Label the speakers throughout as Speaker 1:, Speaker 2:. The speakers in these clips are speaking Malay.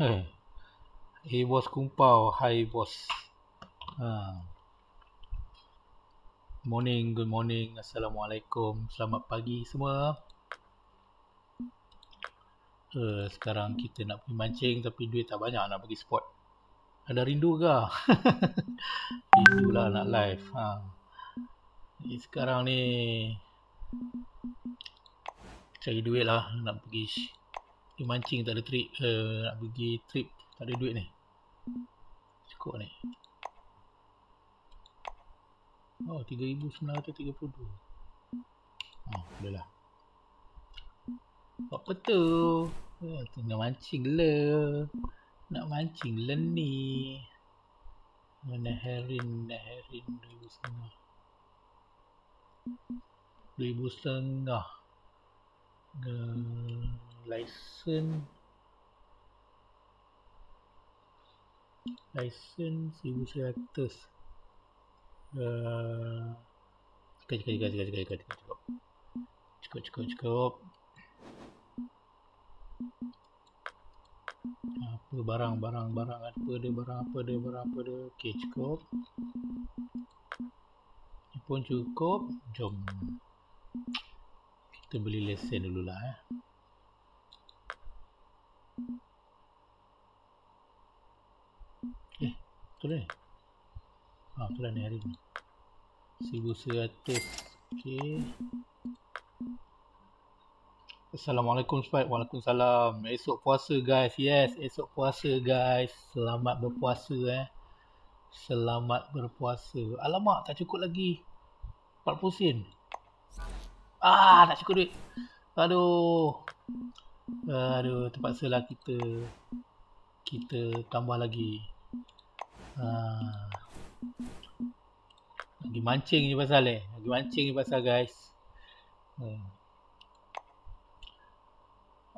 Speaker 1: Hey, eh, hey bos kumpau, hi bos. Ha. Morning, good morning, assalamualaikum, selamat pagi semua. Uh, sekarang kita nak pergi mancing tapi duit tak banyak nak pergi spot. Ada rindu ke? Itulah nak live. Ha. Jadi sekarang ni cari duit lah nak pergi Ni mancing tak ada trip uh, Nak pergi trip Tak ada duit ni Cukup ni Oh 3932 Oh ah, boleh lah Apa eh, tu uh, Tengah mancing le Nak mancing le ni Naherin Naherin 2500 ribu setengah license license 1100 uh, cekat cekat cekat cekat cekat cekat cekat cekat cekat cekat apa barang barang barang apa dia barang apa dia barang apa dia ok cukup pun cukup jom kita beli lesen dulu lah eh. Eh, tu betul ni? tu ah, betul lah ni hari ni 1100 Okey. Assalamualaikum Spike Waalaikumsalam Esok puasa guys Yes Esok puasa guys Selamat berpuasa eh Selamat berpuasa Alamak tak cukup lagi 40 sen Ah tak cukup duit Aduh Aduh, terpaksa lah kita kita tambah lagi. Ha. Lagi mancing je pasal eh. Lagi mancing je pasal guys. Hmm.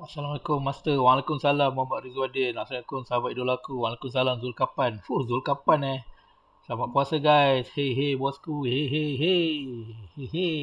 Speaker 1: Assalamualaikum Master. Waalaikumsalam Muhammad Rizwadin. Assalamualaikum sahabat idol aku. Waalaikumsalam Zulkapan. Fuh, Zulkapan eh. Selamat puasa guys. Hey, hey bosku. Hey, hey, hey. Hey, hey.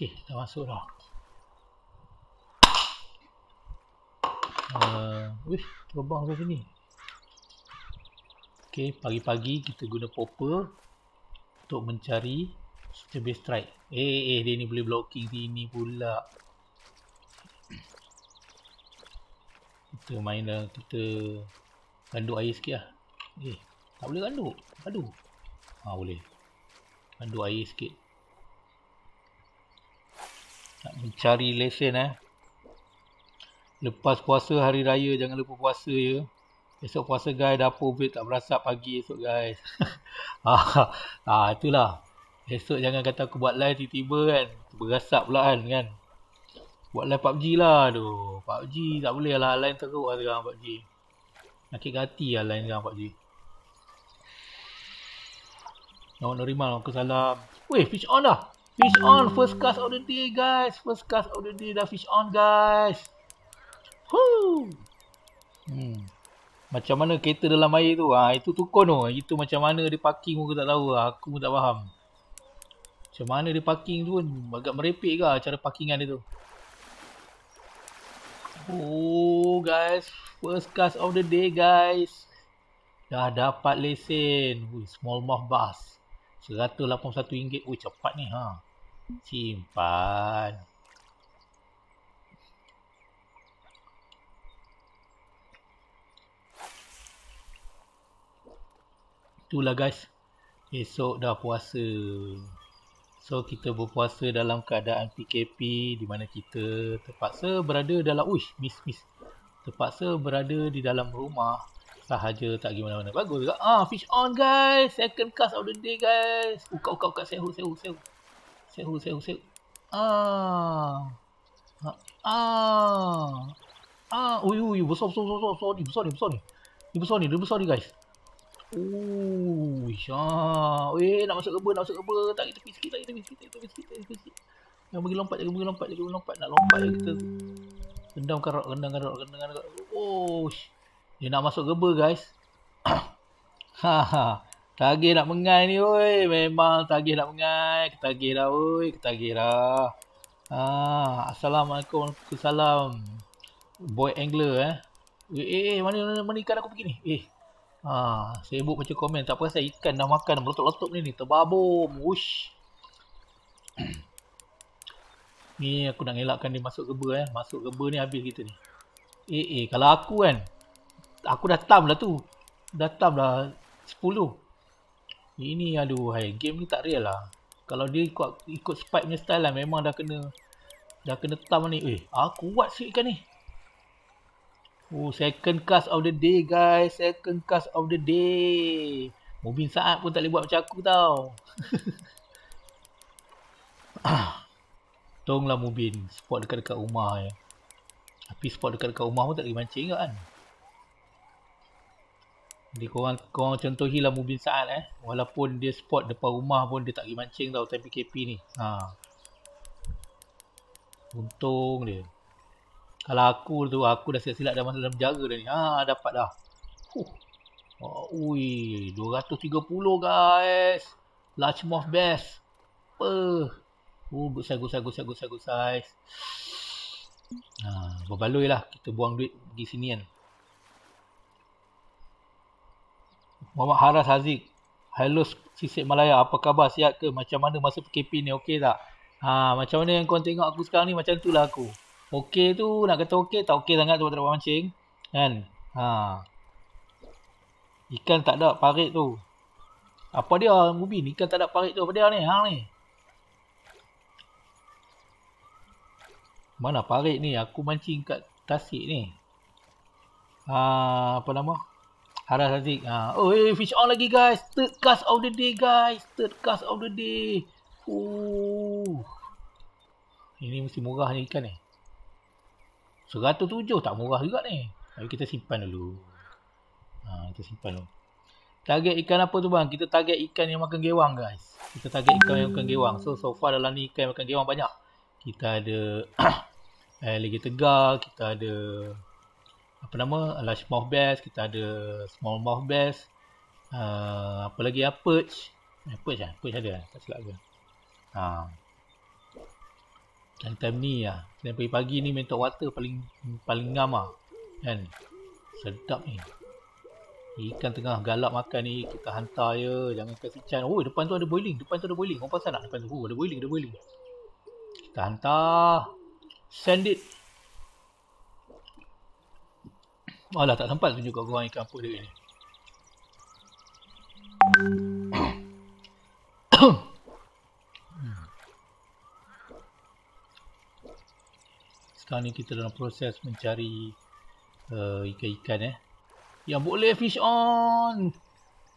Speaker 1: Okey, dah masuk dah. Uh, wih, terbang ke sini. Okey, pagi-pagi kita guna popper untuk mencari cebis strike. Eh, eh, eh, dia ni boleh blocking sini pula. Kita main lah, kita kanduk air sikit lah. Eh, tak boleh kanduk. Aduh. Ha, boleh. Kanduk air sikit. Nak mencari lesen eh. Lepas puasa hari raya jangan lupa puasa ya. Esok puasa guys dapur bil tak berasap pagi esok guys. ah, ha, itulah. Esok jangan kata aku buat live tiba-tiba kan. Berasap pula kan kan. Buat live PUBG lah tu. PUBG tak boleh lah line teruk lah sekarang PUBG. Nakit gati lah line sekarang PUBG. Nama Norimal, aku salam. Weh, fish on dah. Fish on first cast of the day guys. First cast of the day dah fish on guys. Woo. Hmm. Macam mana kereta dalam air tu? Ah ha, itu tukon tu. Itu macam mana dia parking aku tak tahu. Ah, aku pun tak faham. Macam mana dia parking tu? Agak merepek ke ah, cara parkingan dia tu? Oh guys, first cast of the day guys. Dah dapat lesen. Ui, small mouth bass. RM181. Oh, cepat ni. Ha. Huh? Simpan. Itulah guys. Esok dah puasa. So kita berpuasa dalam keadaan PKP di mana kita terpaksa berada dalam ush miss miss. Terpaksa berada di dalam rumah sahaja tak gimana mana-mana. Bagus juga. Ah fish on guys. Second cast of the day guys. Uka uka uka sehu sehu sehu. Sek hu, sek hu, sek Ah. Ah. Ah. Ui, ui, besar, besar, besar, besar. Sorry, besar ni, besar ni. Ni besar ni, dia besar ni guys. Ui, syah. Eh, nak masuk kebun, nak masuk kebun. Tak, kita pergi sikit, tak, kita pergi sikit, tak, kita pergi sikit, tak, kita pergi sikit. Jangan pergi lompat, jangan pergi lompat, jangan pergi lompat. Nak lompat lah kita. Rendam karak, rendam karak, rendam karak. Oh, Dia nak masuk kebun guys. Ha, ha. Tagih nak mengai ni oi. Memang tagih nak mengai. Ketagih dah oi. Ketagih dah. Ah, Assalamualaikum. assalam. Boy angler eh. Eh, eh, eh mana, mana, mana ikan aku pergi ni? Eh. Ha, ah, sibuk macam komen. Tak perasan eh. ikan dah makan. Meletup-letup ni ni. Terbabum. Wush. ni aku nak elakkan dia masuk geber eh. Masuk geber ni habis kita ni. Eh, eh. Kalau aku kan. Aku dah tam lah tu. Dah tam lah. Sepuluh. Ini aduh hai, game ni tak real lah. Kalau dia ikut ikut spike punya style lah memang dah kena dah kena tam ni. Eh, aku ah, kuat sikit kan ni. Oh, second cast of the day guys, second cast of the day. Mobin saat pun tak boleh buat macam aku tau. ah. Tonglah Mobin, spot dekat-dekat rumah ya. Tapi spot dekat-dekat rumah pun tak boleh mancing ke kan? Dia korang, korang contohilah mobil saat eh. Walaupun dia spot depan rumah pun dia tak pergi mancing tau time PKP ni. Ha. Untung dia. Kalau aku tu, aku dah silap-silap dah masuk dalam jaga dah ni. Ha, dapat dah. Huh. Oh, 230 guys. Large mouth bass. Peh. Oh, good size, good size, good size, good size, good size. Ha, berbaloi lah. Kita buang duit di sini kan. Muhammad Haras Haziq. Hello Sisik Malaya, apa khabar? Sihat ke? Macam mana masa PKP ni? Okey tak? Ha, macam mana yang kau tengok aku sekarang ni? Macam tu lah aku. Okey tu, nak kata okey tak okey sangat sebab tak dapat mancing. Kan? Ha. Ikan tak ada parit tu. Apa dia, Mubin? Ikan tak ada parit tu. Apa dia ni? Hang ni? Mana parit ni? Aku mancing kat tasik ni. Ha, apa nama? Haras Haziq. Ha. Oh, hey, eh, eh, fish on lagi guys. Third cast of the day guys. Third cast of the day. Oh. Ini mesti murah ni ikan ni. Seratus tujuh tak murah juga ni. Tapi kita simpan dulu. Ha, kita simpan dulu. Target ikan apa tu bang? Kita target ikan yang makan gewang guys. Kita target ikan yang makan gewang. So, so far dalam ni ikan makan gewang banyak. Kita ada... Eh, lagi tegal. Kita ada apa nama large mouth bass kita ada small mouth bass uh, ah, apa lagi uh, perch eh, perch ah? perch ada tak silap ke ha. dan time ni lah dan pagi-pagi ni mentok water paling paling ngam lah kan sedap ni ikan tengah galak makan ni kita hantar je jangan kasi can oh depan tu ada boiling depan tu ada boiling kau pasal nak depan tu oh, ada boiling ada boiling kita hantar send it Malah tak sempat tunjuk kat korang ikan apa dia ni. Sekarang ni kita dalam proses mencari uh, ikan-ikan uh, eh. Yang boleh fish on.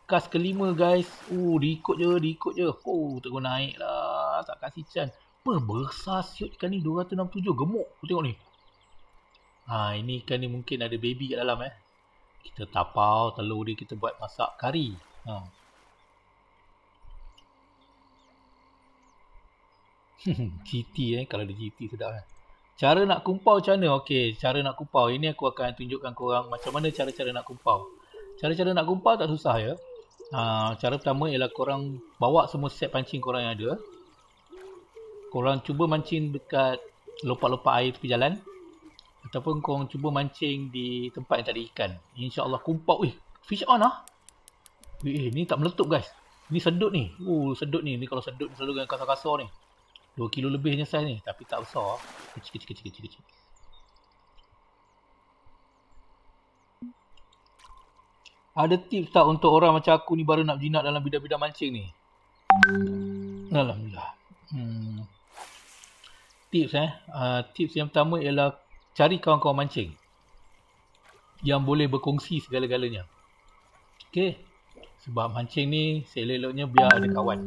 Speaker 1: Kas kelima guys. Uh, diikut je, diikut je. Oh, tak guna naik lah. Tak kasih chance. Apa besar siut ikan ni 267 gemuk. tengok ni. Ha, ini ikan ni mungkin ada baby kat dalam eh. Kita tapau telur dia kita buat masak kari. Ha. GT eh. Kalau ada GT sedap eh. Cara nak kumpau macam mana? Okay. Cara nak kumpau. Ini aku akan tunjukkan korang macam mana cara-cara nak kumpau. Cara-cara nak kumpau tak susah ya. Ha, cara pertama ialah korang bawa semua set pancing korang yang ada. Korang cuba mancing dekat lopak-lopak air tepi jalan ataupun kau cuba mancing di tempat yang tak ada ikan. Insya Allah kumpau. Eh, fish on lah. Eh, eh, ni tak meletup guys. Ni sedut ni. Uh, sedut ni. Ni kalau sedut ni selalu dengan kasar-kasar ni. 2 kilo lebihnya size ni. Tapi tak besar. Ah. kecik kecil, kecil, kecil, Ada tips tak untuk orang macam aku ni baru nak jinak dalam bidang-bidang mancing ni? Alhamdulillah. Hmm. Tips eh. Uh, tips yang pertama ialah cari kawan-kawan mancing yang boleh berkongsi segala-galanya. Okay, Sebab mancing ni seleloknya biar ada kawan.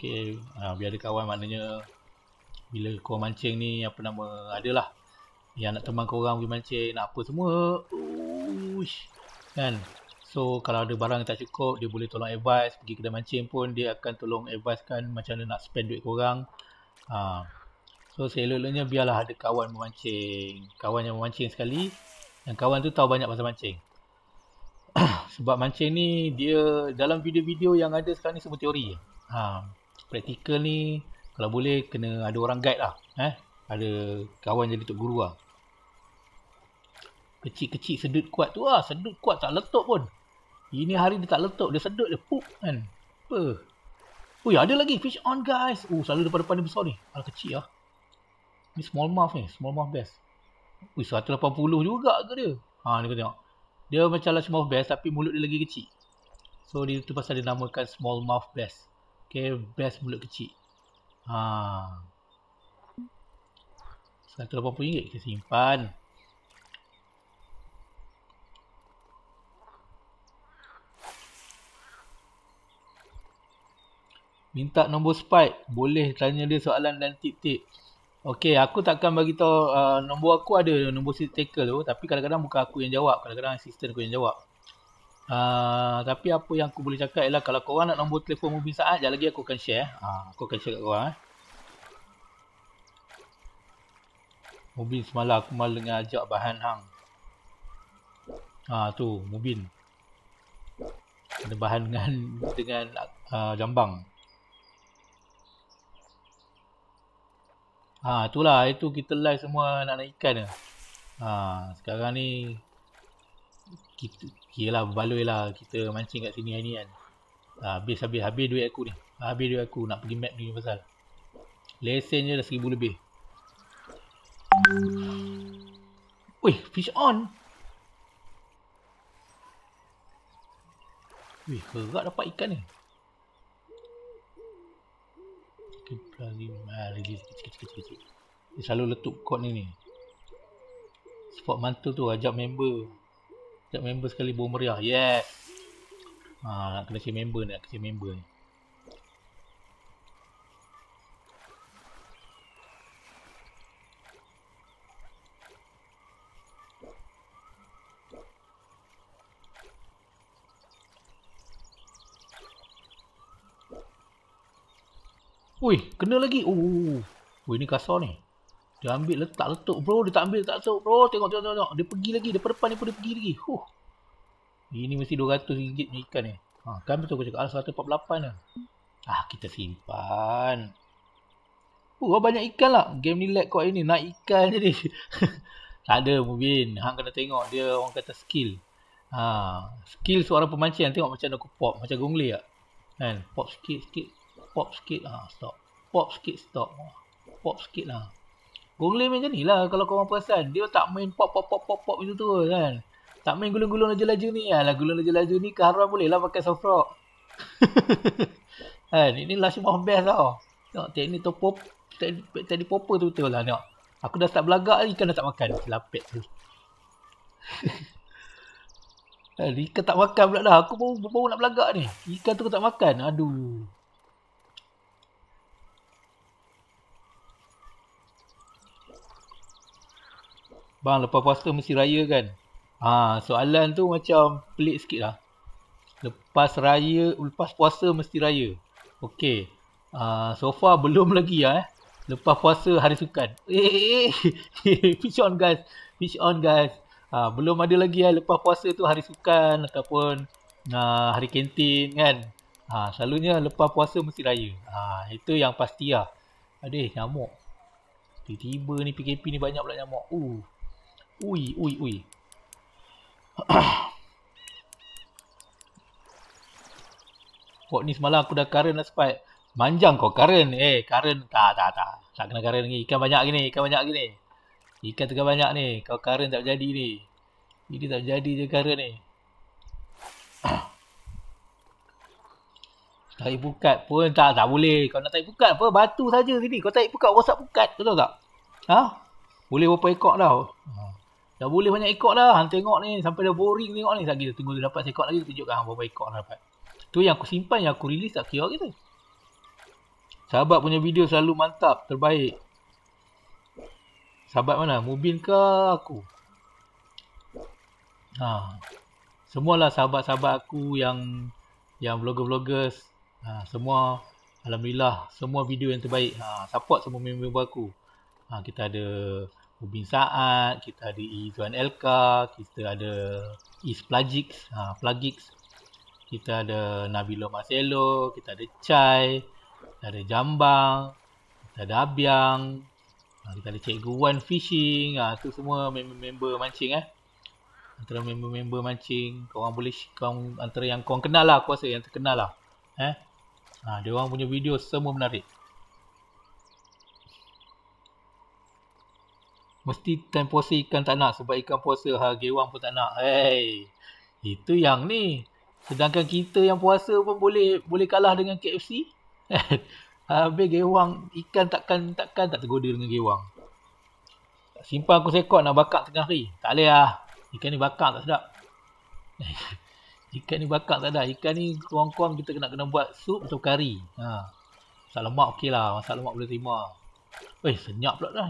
Speaker 1: Okay, ha, biar ada kawan maknanya bila kau mancing ni apa nama adalah yang nak teman kau orang pergi mancing nak apa semua. Uish. Kan? So kalau ada barang yang tak cukup dia boleh tolong advice pergi kedai mancing pun dia akan tolong advicekan macam mana nak spend duit kau orang. Ha, So selalunya biarlah ada kawan memancing. Kawan yang memancing sekali. yang kawan tu tahu banyak pasal mancing. Sebab mancing ni dia dalam video-video yang ada sekarang ni semua teori. Ha, practical ni kalau boleh kena ada orang guide lah. Eh? Ada kawan jadi tok guru lah. Kecil-kecil sedut kuat tu lah. Sedut kuat tak letup pun. Ini hari dia tak letup. Dia sedut dia pup kan. Apa? Ui ada lagi fish on guys. Oh selalu depan-depan dia besar ni. Alah kecil lah. Ni small mouth ni. Small mouth bass. Ui, 180 juga ke dia? Ha, ni kau tengok. Dia macam large mouth bass tapi mulut dia lagi kecil. So, dia tu pasal dia namakan small mouth bass. Okay, bass mulut kecil. Ha. RM180 kita simpan. Minta nombor spike. Boleh tanya dia soalan dan tip-tip. Okey, aku takkan bagi tahu uh, nombor aku ada nombor seat tackle tu, tapi kadang-kadang bukan aku yang jawab, kadang-kadang assistant aku yang jawab. Uh, tapi apa yang aku boleh cakap ialah kalau korang nak nombor telefon Mubin saat, jangan lagi aku akan share. Uh, aku akan share kat korang. Eh. Mubin semalam aku malah dengan ajak bahan hang. Ha uh, tu, Mubin. Ada bahan dengan dengan uh, jambang. Ha, itulah. Itu kita live semua nak naik ikan ke. Ha, sekarang ni... Kita, lah baloi lah. Kita mancing kat sini hari ni kan. Habis-habis. Habis duit aku ni. Habis duit aku nak pergi map ni pasal. Lesen je dah seribu lebih. Wih, fish on! Wih, berat dapat ikan ni. Kita lagi ah, lagi sikit sikit sikit Dia selalu letup kot ni ni. Support mantel tu ajak member. Ajak member sekali bom meriah. Yeah. Ha ah, nak kena si member nak kena member ni. Ui, kena lagi. Oh. Ui, oh, oh. ni kasar ni. Dia ambil letak letuk bro. Dia tak ambil tak letuk bro. Tengok, tengok, tengok. Dia pergi lagi. Dia depan ni pun dia pergi lagi. Huh. Ini mesti RM200 ikan ni. Ha, kan betul aku cakap. Ah, RM148 lah. Ah, kita simpan. Oh, uh, banyak ikan lah. Game ni lag kuat ini. Naik ikan jadi tak ada, Mubin. Hang kena tengok. Dia orang kata skill. Ha, skill seorang pemancing. Tengok macam aku pop. Macam gongli tak? Kan? Pop sikit-sikit pop sikit ha, stop pop sikit stop pop sikit lah Gong Lim macam ni lah kalau kau korang perasan dia tak main pop pop pop pop pop macam tu kan tak main gulung-gulung laju laju ni ah, lah gulung laju laju ni keharuan boleh lah pakai soft rock kan ini last semua best tau tengok teknik tu pop teknik, teknik popper tu betul lah tengok aku dah start belagak ikan dah tak makan lapet tu Ikan tak makan pula dah. Aku baru, baru nak belagak ni. Ikan tu aku tak makan. Aduh. Bang, lepas puasa mesti raya kan? Ha, soalan tu macam pelik sikit lah. Lepas raya, lepas puasa mesti raya. Okey. Ha, so far belum lagi lah eh. Lepas puasa hari sukan. Eh, eh, eh. Pitch eh. on guys. Pitch on guys. Ha, belum ada lagi lah lepas puasa tu hari sukan ataupun ha, hari kantin kan. Ha, selalunya lepas puasa mesti raya. Ha, itu yang pasti lah. Adih, nyamuk. Tiba-tiba ni PKP ni banyak pula nyamuk. Uh. Ui, ui, ui. Kok ni semalam aku dah current dah sempat. Manjang kau current. Eh, karen Tak, tak, tak. Tak kena karen ni. Ikan banyak lagi ni. Ikan banyak lagi ni. Ikan tengah banyak ni. Kau karen tak jadi ni. Ini tak jadi je karen ni. Tak pukat pun tak tak boleh. Kau nak tak pukat apa? Batu saja sini. Kau tak pukat, rosak pukat. Betul tak? Ha? Boleh berapa ekor tau? Ha. Dah boleh banyak ekor lah. Hang tengok ni sampai dah boring tengok ni. Lagi tunggu dia dapat seekor lagi tunjukkan hang berapa ekor dapat. Tu yang aku simpan yang aku release tak kira kita. Sahabat punya video selalu mantap, terbaik. Sahabat mana? Mubin ke aku? Ha. lah sahabat-sahabat aku yang yang vlogger-vloggers. Ha, semua alhamdulillah semua video yang terbaik. Ha, support semua member-member aku. Ha, kita ada Ubin Saat, kita ada Izuan Elka, kita ada East Plagix, ha, Plagix. Kita ada Nabilo Marcelo, kita ada Chai, kita ada Jambang, kita ada Abiang, ha, kita ada Cikgu Wan Fishing, ha, tu semua member-member mancing eh. Antara member-member mancing, korang boleh, korang, antara yang korang kenal lah, aku rasa yang terkenal lah. Eh? Ha, dia orang punya video semua menarik. mesti time puasa ikan tak nak sebab ikan puasa ha gewang pun tak nak. Hey. Itu yang ni. Sedangkan kita yang puasa pun boleh boleh kalah dengan KFC. Habis gewang ikan takkan takkan tak tergoda dengan gewang. Simpan aku sekot nak bakar tengah hari. Tak leh ah Ikan ni bakar tak sedap. ikan ni bakar tak ada. Ikan ni kuang-kuang kita kena kena buat sup atau kari. Ha. Masak lemak okey lah. Masak lemak boleh terima. Eh, senyap pula dah.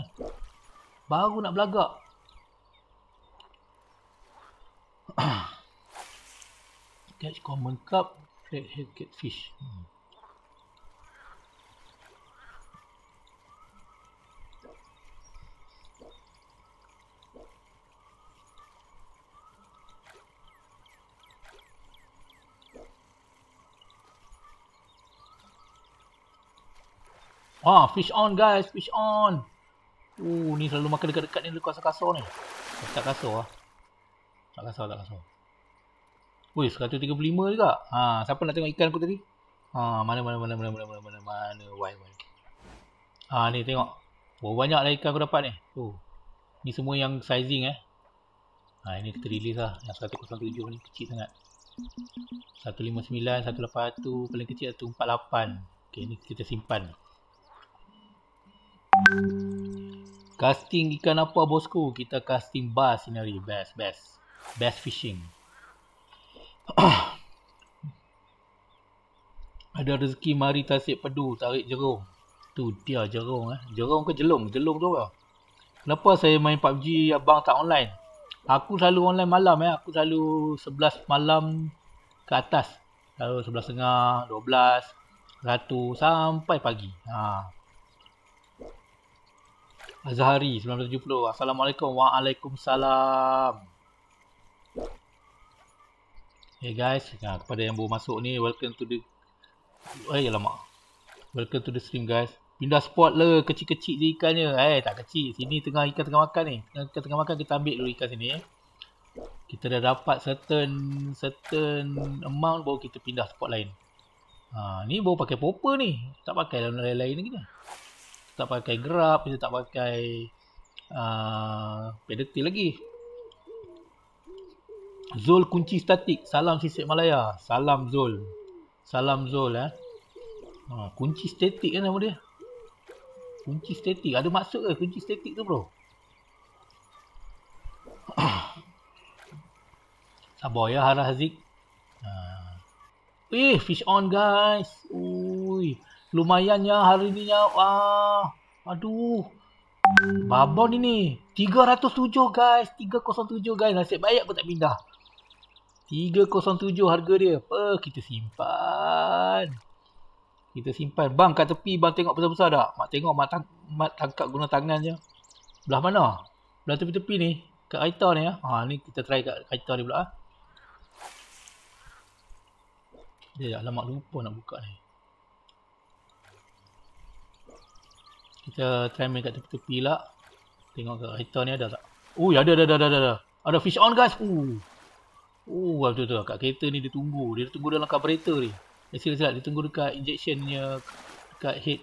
Speaker 1: Baru nak belagak. Catch common cup, red head catfish. Hmm. Ah, fish on guys, fish on. Uh, ni selalu makan dekat-dekat ni lekas kasar ni. Tak kasar ah. Tak kasar tak kasar. Woi, 135 juga. Ha, siapa nak tengok ikan aku tadi? Ha, mana mana mana mana mana mana mana mana wai wai. Ha, ni tengok. Oh, banyak dah ikan aku dapat ni. Tu. Oh. Ni semua yang sizing eh. Ha, ini kita release lah. Yang 107 ni kecil sangat. 159, 181, paling kecil tu 48. Okey, ni kita simpan. Casting ikan apa bosku? Kita casting bass ini best best best fishing. Ada rezeki mari tasik pedu, tarik jerung. Tu dia jerung eh. Jerung ke jelung? Jelung tu apa? Lah. Kenapa saya main PUBG abang tak online? Aku selalu online malam eh. Aku selalu 11 malam ke atas. Lalu 11.30, 12, 1 sampai pagi. Haa. Azhari 1970. Assalamualaikum. Waalaikumsalam. Hey guys, nah, kepada yang baru masuk ni, welcome to the Eh, lama. Welcome to the stream guys. Pindah spot le kecil-kecil je ikannya. Eh, tak kecil. Sini tengah ikan tengah makan ni. Tengah ikan tengah makan kita ambil dulu ikan sini eh. Kita dah dapat certain certain amount baru kita pindah spot lain. Ha, ni baru pakai popper ni. Tak pakai dalam lain-lain lagi ni tak pakai gerap kita tak pakai uh, pedetil lagi Zul kunci statik salam sisik Malaya salam Zul salam Zul eh ha, kunci statik kan nama dia kunci statik ada maksud ke kunci statik tu bro sabar ya Harah Haziq ha. eh fish on guys Ui lumayannya hari ini ya. wah, aduh. Babon ini 307 guys, 307 guys. Nasib baik aku tak pindah. 307 harga dia. Apa kita simpan. Kita simpan. Bang kat tepi bang tengok besar-besar tak? Mak tengok mak, tang mak tangkap guna tangan je. Belah mana? Belah tepi-tepi ni. Kat kaita ni. Ya. Ha, ni kita try kat kaita ni pula. Ha. Dia alamak lupa nak buka ni. Kita try main kat tepi-tepi lah. Tengok kat kereta ni ada tak? Oh, ada, ada, ada, ada, ada. Ada fish on, guys. Oh, oh tu, tu. Kat kereta ni dia tunggu. Dia tunggu dalam carburetor ni. Eh, sila, sila. Dia tunggu dekat injectionnya. Dekat head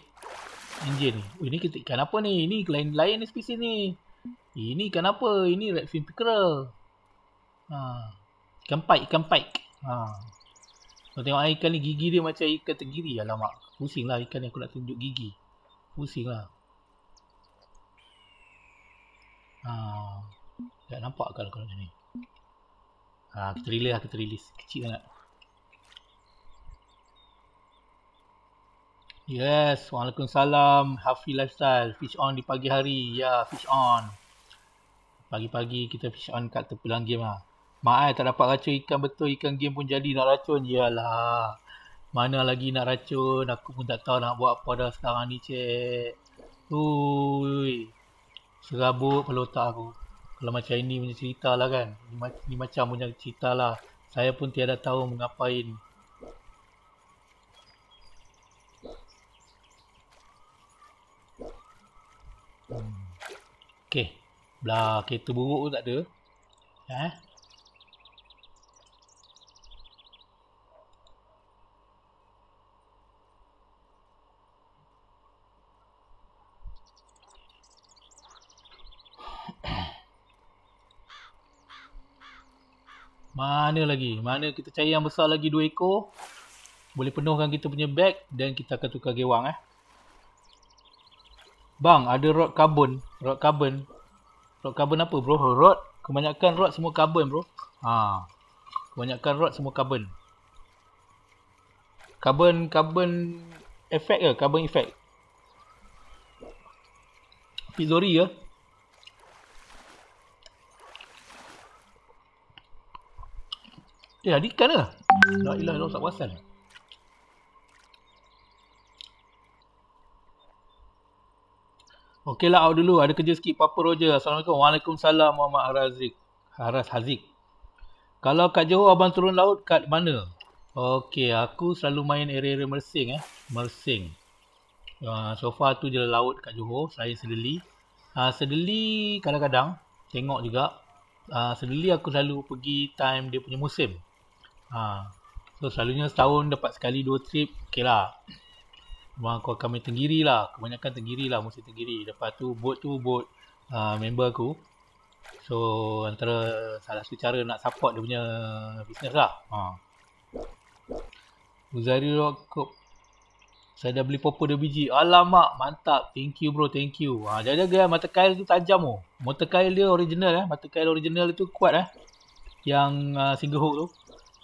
Speaker 1: engine ni. Oh, ini kita ikan apa ni? Ini lain-lain species ni. Ini ikan apa? Ini redfin pickerel. Ha. Ikan pike, ikan pike. Ha. Kau tengok ah, ikan ni gigi dia macam ikan tergiri. Alamak. Pusing lah ikan ni aku nak tunjuk gigi. Pusing lah. Ah, tak nampak kalau kalau ni. Ha, ah, kita release lah, kita release kecil sangat. Yes, Waalaikumsalam Happy Lifestyle Fish on di pagi hari Ya, yeah, fish on Pagi-pagi kita fish on kat tepi dalam game lah Maaf, eh, tak dapat racun ikan betul Ikan game pun jadi nak racun Yalah Mana lagi nak racun Aku pun tak tahu nak buat apa dah sekarang ni cik Ui serabut kepala otak aku kalau macam ini punya cerita lah kan ni macam punya cerita lah saya pun tiada tahu mengapain hmm. Okay. Belah kereta buruk pun tak ada. Eh? Mana lagi? Mana kita cari yang besar lagi 2 ekor? Boleh penuhkan kita punya bag dan kita akan tukar gewang eh. Bang, ada rod karbon. Rod karbon. Rod karbon apa bro? Oh, rod. Kebanyakan rod semua karbon bro. Ha. Kebanyakan rod semua karbon. Karbon, karbon efek ke? Karbon efek. Pizori ya. Eh, ada ikan lah. Tak ilah, orang tak puasan. Okey lah, out dulu. Ada kerja sikit, Papa Roger. Assalamualaikum. Waalaikumsalam, Muhammad Harazik. Haraz Hazik. Kalau kat Johor, abang turun laut kat mana? Okey, aku selalu main area-area Mersing. Eh. Mersing. Uh, so far tu je laut kat Johor. Saya sedeli. Uh, sedeli kadang-kadang. Tengok juga. Uh, sedeli aku selalu pergi time dia punya musim. Ha. So selalunya setahun dapat sekali dua trip, okey lah. Memang aku akan main tenggiri lah. Kebanyakan tenggiri lah, musim tenggiri. Lepas tu, boat tu boat uh, member aku. So, antara salah satu cara nak support dia punya bisnes lah. Ha. Uzari Rokop. Saya dah beli popo dua biji. Alamak, mantap. Thank you bro, thank you. Ha, jaga-jaga eh. mata kail tu tajam oh. Mata kail dia original eh. Mata kail original tu kuat eh. Yang uh, ah, single hook tu.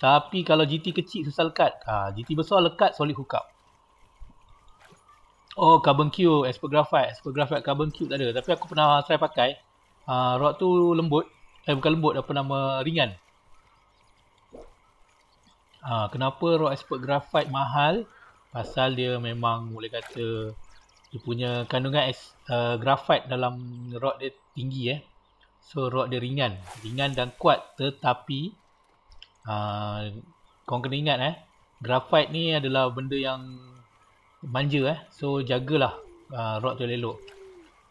Speaker 1: Tapi kalau GT kecil susah lekat. Ha, GT besar lekat solid hookup. Oh carbon cube, expert graphite. Expert graphite carbon cube tak ada. Tapi aku pernah try pakai. Ha, rod tu lembut. Eh bukan lembut, apa nama ringan. Ha, kenapa rod expert graphite mahal? Pasal dia memang boleh kata dia punya kandungan uh, graphite dalam rod dia tinggi eh. So rod dia ringan. Ringan dan kuat tetapi Ah, korang kena ingat eh graphite ni adalah benda yang manja eh so jagalah uh, rod tu elok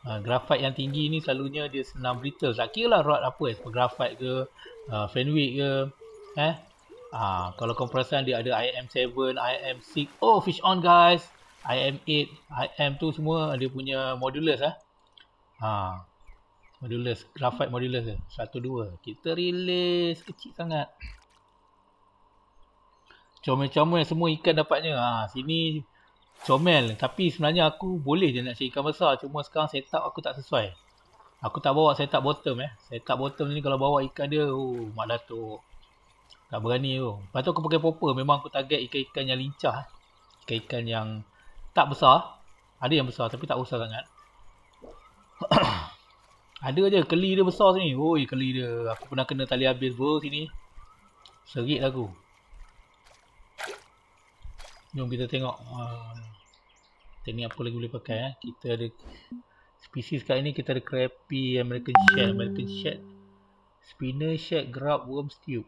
Speaker 1: uh, ah, graphite yang tinggi ni selalunya dia senang brittle tak kira lah rod apa eh graphite ke uh, fanwick ke eh uh, kalau kau perasan dia ada IM7 IM6 oh fish on guys IM8 IM tu semua dia punya modulus eh ha uh, modulus graphite modulus ke 1 2 kita release kecil sangat Comel-comel semua ikan dapatnya. Ha, sini comel. Tapi sebenarnya aku boleh je nak cari ikan besar. Cuma sekarang setup aku tak sesuai. Aku tak bawa setup bottom eh. Setup bottom ni kalau bawa ikan dia, oh, mak datuk. Tak berani tu. Oh. Lepas tu aku pakai popper. Memang aku target ikan-ikan yang lincah. Eh. Ikan-ikan yang tak besar. Ada yang besar tapi tak besar sangat. Ada je keli dia besar sini. Oh, keli dia. Aku pernah kena tali habis bro sini. Serik lah aku jom kita tengok uh, ah, ini apa lagi boleh pakai eh? kita ada spesies kat ini kita ada crappy american shed american shed spinner shed grub worm stew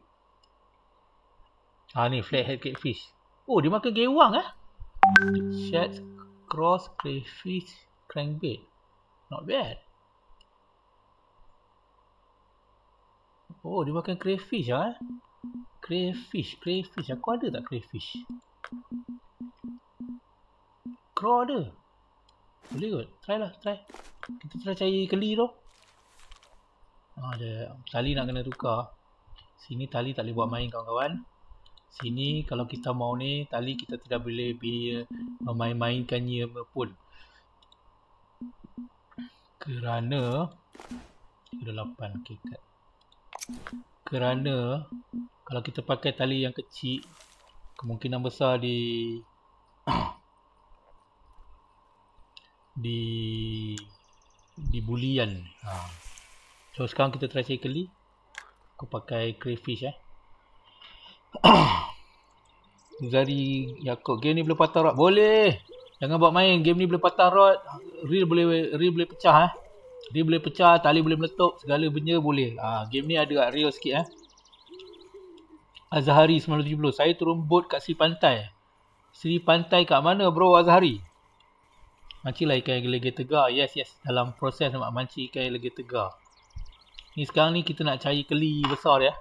Speaker 1: ah ni flathead catfish oh dia makan gewang eh Shad, cross crayfish crankbait not bad oh dia makan crayfish ah eh? crayfish crayfish aku ada tak crayfish Crow ada Boleh kot Try lah try Kita try cari keli tu Ah, ada tali nak kena tukar Sini tali tak boleh buat main kawan-kawan Sini kalau kita mau ni Tali kita tidak boleh be, Memain-mainkannya pun Kerana Sudah 8 okay, kat. Kerana Kalau kita pakai tali yang kecil kemungkinan besar di di di bulian ha. so sekarang kita try cycle aku pakai crayfish eh Zari Yakob game ni boleh patah rod boleh jangan buat main game ni boleh patah rod reel boleh reel boleh pecah eh reel boleh pecah tali boleh meletup segala benda boleh ha. game ni ada real sikit eh Azhari 1970. Saya turun bot kat Seri Pantai. Sri Pantai kat mana bro Azhari? Mancing lah ikan yang lega tegar. Yes, yes. Dalam proses nak mancing ikan yang lega tegar. Ni sekarang ni kita nak cari keli besar ya.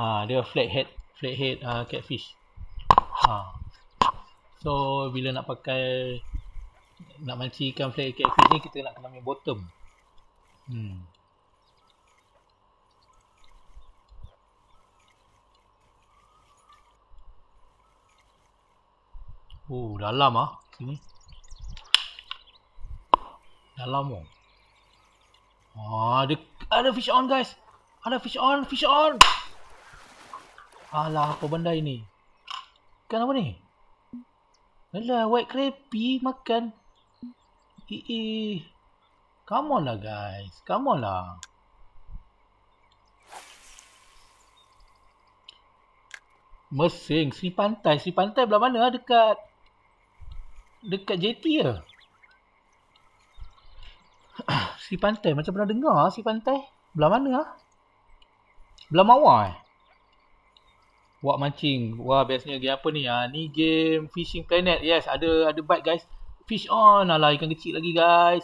Speaker 1: Ha, dia flathead. Flathead uh, catfish. Ha. So, bila nak pakai... Nak mancing ikan flathead catfish ni, kita nak kena main bottom. Hmm. Oh, dalam ah. Sini. Dalam oh. Ah, ada ada fish on guys. Ada fish on, fish on. Alah, apa benda ini? Ikan apa ni? Alah, white crappy makan. Hee. Come on lah guys. Come on lah. Mesing, Sri Pantai. Sri Pantai belah mana? Dekat dekat JP ya si pantai macam pernah dengar ah, si pantai. Belah mana ah? Belah mawar eh. Wah mancing. Wah biasanya game apa ni? Ha ni game Fishing Planet. Yes, ada ada bite guys. Fish on. Alah ikan kecil lagi guys.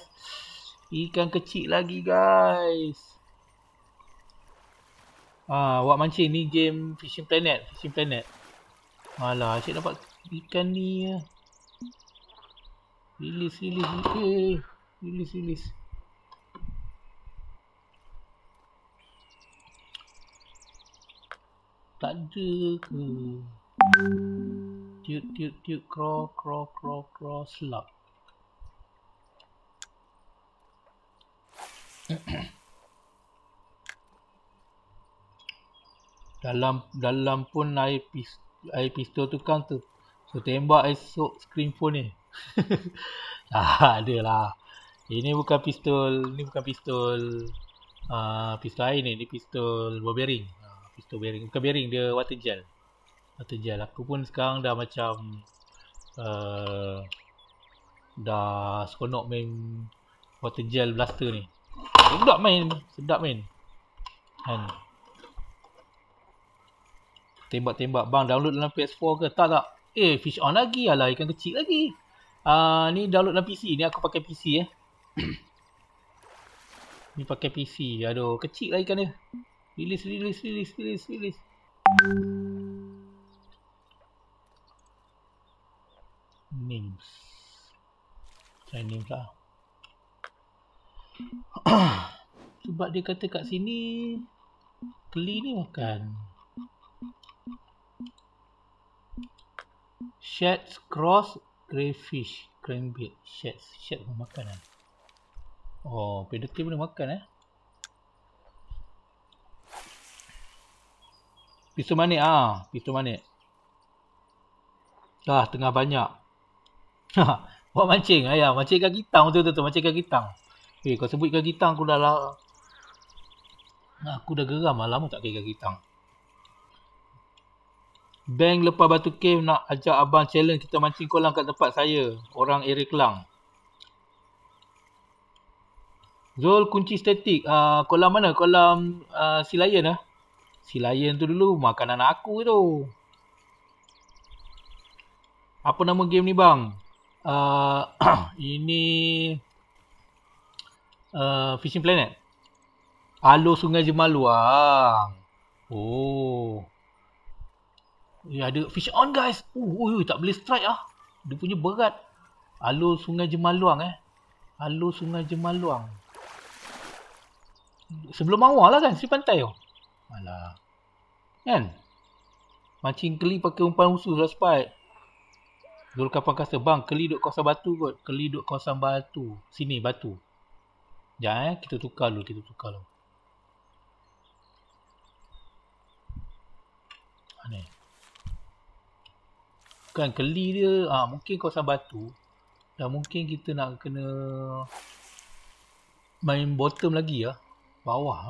Speaker 1: Ikan kecil lagi guys. Ah, ha, wah mancing ni game Fishing Planet, Fishing Planet. Alah, asyik dapat ikan ni ah. Ilis, ilis, eh, ilis, ilis. Tak ada ke? Tiut, tiut, tiut, craw, craw, craw, craw, slap. dalam dalam pun air pistol, air pistol tu kan tu. So tembak esok screen phone ni. Eh. ah, ada lah. Ini bukan pistol, ini bukan pistol uh, pistol air ni, ni pistol ball bearing. Uh, pistol bearing, bukan bearing dia water gel. Water gel. Aku pun sekarang dah macam uh, dah seronok main water gel blaster ni. Sedap main, sedap main. Kan. Tembak-tembak bang download dalam PS4 ke? Tak tak. Eh, fish on lagi. Alah, ikan kecil lagi. Ah uh, ni download dalam PC. Ni aku pakai PC eh. ni pakai PC. Aduh, kecil lah ikan dia. Release, release, release, release, release. Names. Try names lah. Sebab dia kata kat sini Keli ni makan Shed cross crayfish, crayfish, shad, shad pun makan kan. Oh, pedotin boleh makan eh. Pisau manik ah, pisau manik. Dah tengah banyak. Buat mancing ayah, mancing ikan gitang tu tu tu, mancing ikan gitang. Eh, kau sebut ikan gitang aku dah lah. Aku dah geram lah, lama tak kira ikan gitang. Bank lepas batu cave nak ajak abang challenge kita mancing kolam kat tempat saya. Orang area Kelang. Zul kunci statik. Uh, kolam mana? Kolam uh, ah, si lion lah. Si lion tu dulu makanan aku tu. Apa nama game ni bang? Uh, ini uh, Fishing Planet. Alo Sungai Jemalu. Oh. Ya, ada fish on guys. Uh, uh, uh, tak boleh strike ah. Dia punya berat. Alu sungai Jemaluang eh. Alu sungai Jemaluang. Sebelum awal lah kan. Sri pantai tu. Oh. Alah. Kan? Mancing keli pakai umpan usus lah sepat. Dulu kapan kasa. Bang, keli duduk kawasan batu kot. Keli duduk kawasan batu. Sini, batu. Jangan eh. Kita tukar dulu. Kita tukar dulu. Aneh bukan keli dia ha, mungkin kawasan batu dan mungkin kita nak kena main bottom lagi ah, ah. ya bawah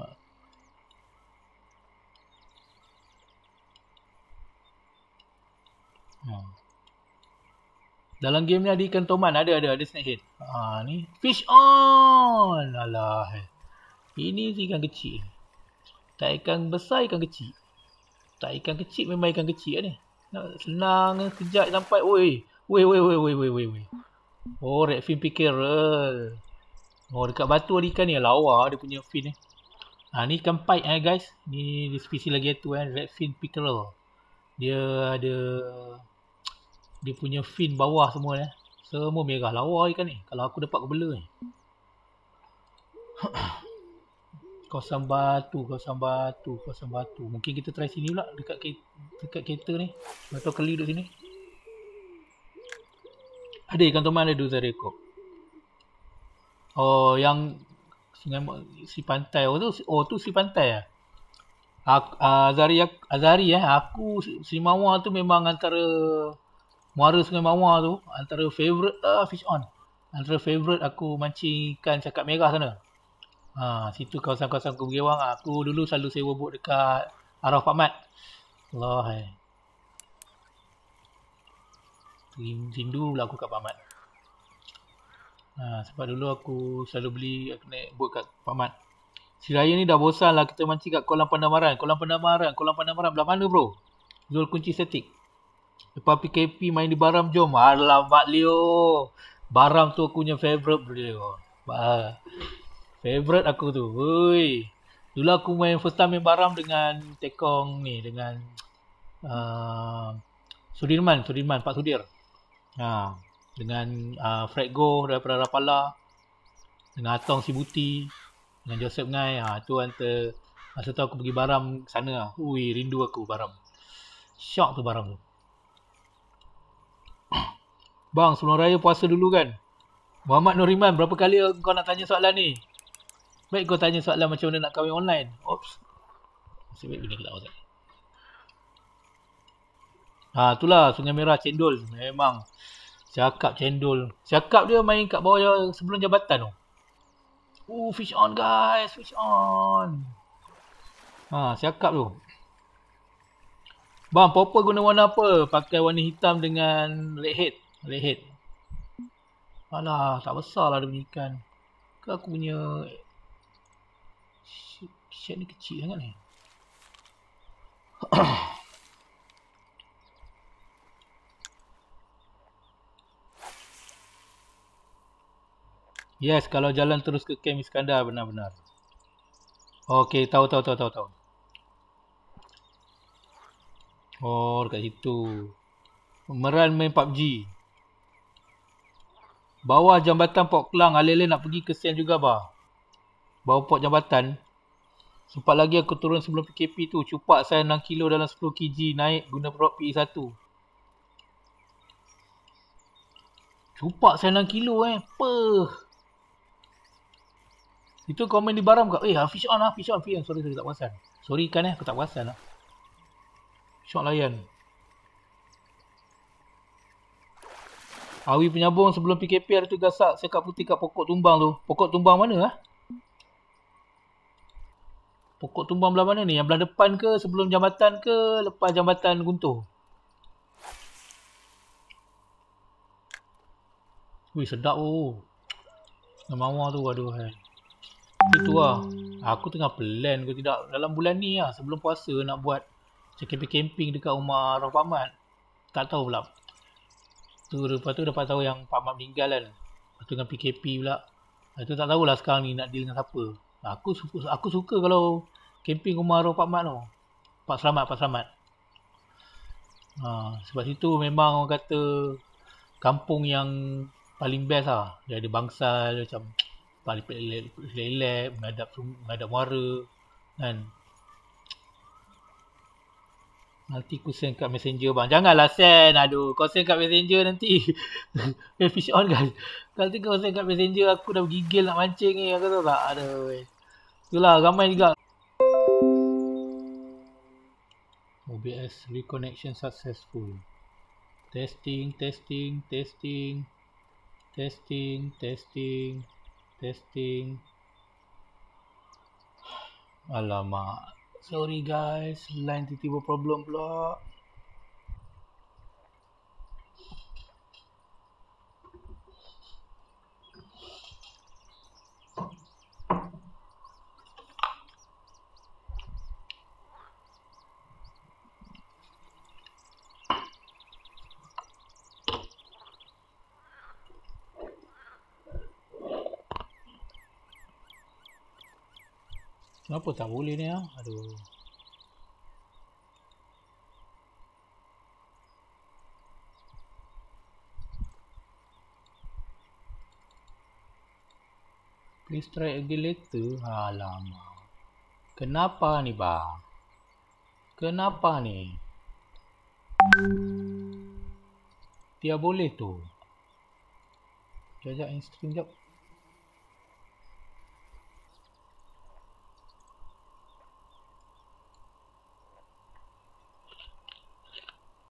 Speaker 1: ha. dalam game ni ada ikan toman ada ada ada snake head ha, ni fish on alah eh. ini si ikan kecil tak ikan besar ikan kecil tak ikan kecil memang ikan kecil kan ni eh? Senang eh, kejap sampai. Oi. Oi oi oi oi oi oi oi. Oh, red fin pickerel. Oh, dekat batu ada ikan ni. Lawa dia punya fin ni. Ha, ni ikan pike eh guys. Ni dia spesies lagi tu eh. Red fin pickerel. Dia ada... Dia punya fin bawah semua eh. Semua merah. Lawa lah, ikan ni. Kalau aku dapat kebela ni. kawasan batu kawasan batu kawasan batu mungkin kita try sini pula dekat ke, dekat kereta ni atau keli duduk sini ada ikan teman ada dua tarik oh yang sungai si pantai oh tu oh tu si pantai ah, ah Azari Azari eh aku si Mawa tu memang antara muara sungai Mawa tu antara favorite lah fish on antara favorite aku mancing ikan cakap merah sana Ha, situ kawasan-kawasan Kubu Gewang. Aku ha, dulu selalu sewa bot dekat Arah Pak Mat. Allah hai. Rindu pula aku kat Pak Mat. Ha, sebab dulu aku selalu beli aku naik bot kat Pak Mat. Si Raya ni dah bosan lah kita mancing kat kolam pandamaran. Kolam pandamaran, kolam pandamaran. Belah mana bro? Zul kunci setik. Lepas PKP main di Baram jom. Alamak Leo. Baram tu aku punya favourite bro. Ha. Favorite aku tu. Hui. Dulu aku main first time main baram dengan Tekong ni dengan uh, Sudirman, Sudirman Pak Sudir. Ha, dengan uh, Fred Go daripada Rapala dengan Atong Sibuti, dengan Joseph Ngai ha, tu hantar masa tu aku pergi baram sana lah. Hui, rindu aku baram. Syok tu baram tu. Bang, sebelum raya puasa dulu kan? Muhammad Nuriman, berapa kali kau nak tanya soalan ni? Baik kau tanya soalan macam mana nak kahwin online. Oops. Masih baik guna gelap Ustaz. Ha, itulah Sungai Merah cendol. Memang cakap cendol. Cakap dia main kat bawah sebelum jabatan tu. Oh, fish on guys. Fish on. Ha, cakap tu. Bang, apa guna warna apa? Pakai warna hitam dengan redhead. Redhead. Alah, tak besar lah dia punya ikan. Ke aku punya Shit, shit ni kecil sangat ni. yes, kalau jalan terus ke Camp Iskandar benar-benar. Okey, tahu tahu tahu tahu tahu. Oh, dekat situ. Meran main PUBG. Bawah jambatan Port Klang, alih-alih nak pergi ke Sian juga, bah. Bawa port jambatan Sempat lagi aku turun sebelum PKP tu Cupak saya 6 kilo dalam 10 kg Naik guna produk PE1 Cupak saya 6 kilo eh Peh Itu komen di baram kat Eh Hafiz on Hafiz on Hafiz on Sorry sorry tak perasan Sorry kan eh aku tak perasan lah Shot layan Awi penyambung sebelum PKP ada tu gasak Saya kat putih kat pokok tumbang tu Pokok tumbang mana lah eh? Pokok tumbang belah mana ni? Yang belah depan ke sebelum jambatan ke lepas jambatan guntur? Wih sedap oh. Memawa tu aduh eh. Itu lah. Aku tengah plan ke tidak. Dalam bulan ni lah sebelum puasa nak buat macam camping dekat rumah Rauh Pak Mat. Tak tahu pula. Tu, lepas tu dapat tahu yang Pak Mat meninggal kan. Lepas tu dengan PKP pula. Lepas tu tak tahulah sekarang ni nak deal dengan siapa. Aku suka aku suka kalau camping rumah Arwah Pak Mat tu. Pak Selamat, Pak Selamat. Ha, sebab situ memang orang kata kampung yang paling best lah. Dia ada bangsal macam paling lelep, menghadap menghadap muara kan. Nanti aku send kat messenger bang. Janganlah send. Aduh. Kau send kat messenger nanti. Eh, fish on guys. Kalau tengok send kat messenger aku dah gigil nak mancing ni. Aku tahu tak? Aduh. Itulah. Ramai juga. OBS reconnection successful. Testing, testing, testing. Testing, testing, testing. Alamak. Sorry guys, lain tiba-tiba problem pula. Kenapa tak boleh ni ah? Aduh. Please try again later. Alamak. Kenapa ni ba? Kenapa ni? Tiap boleh tu. Jajak in stream jap.